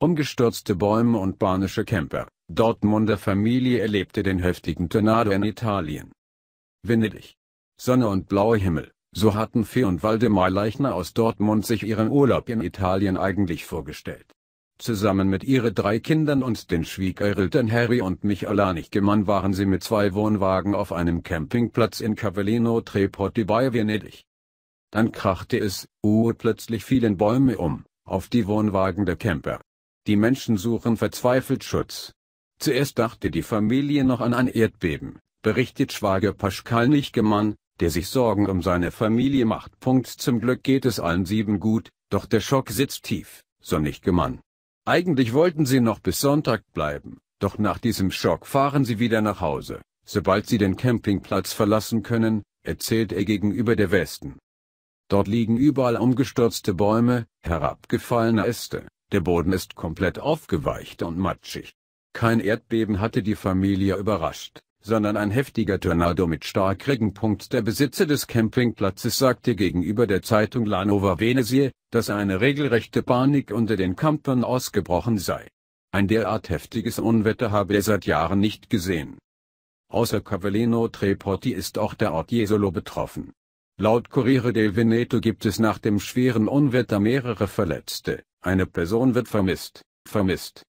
umgestürzte Bäume und panische Camper. Dortmunder Familie erlebte den heftigen Tornado in Italien. Venedig. Sonne und blauer Himmel, so hatten Fee und Waldemar Leichner aus Dortmund sich ihren Urlaub in Italien eigentlich vorgestellt. Zusammen mit ihren drei Kindern und den Schwiegereltern Harry und Michael Anichgemann waren sie mit zwei Wohnwagen auf einem Campingplatz in Cavellino Treporti bei Venedig. Dann krachte es, urplötzlich fielen Bäume um, auf die Wohnwagen der Camper. Die Menschen suchen verzweifelt Schutz. Zuerst dachte die Familie noch an ein Erdbeben, berichtet Schwager Pascal Nichtgemann, der sich Sorgen um seine Familie macht. Zum Glück geht es allen sieben gut, doch der Schock sitzt tief, so Nichtgemann. Eigentlich wollten sie noch bis Sonntag bleiben, doch nach diesem Schock fahren sie wieder nach Hause, sobald sie den Campingplatz verlassen können, erzählt er gegenüber der Westen. Dort liegen überall umgestürzte Bäume, herabgefallene Äste, der Boden ist komplett aufgeweicht und matschig. Kein Erdbeben hatte die Familie überrascht, sondern ein heftiger Tornado mit Starkregen. Der Besitzer des Campingplatzes sagte gegenüber der Zeitung Lanova Venezie, dass eine regelrechte Panik unter den Campern ausgebrochen sei. Ein derart heftiges Unwetter habe er seit Jahren nicht gesehen. Außer Cavellino Treporti ist auch der Ort Jesolo betroffen. Laut Corriere del Veneto gibt es nach dem schweren Unwetter mehrere Verletzte, eine Person wird vermisst, vermisst.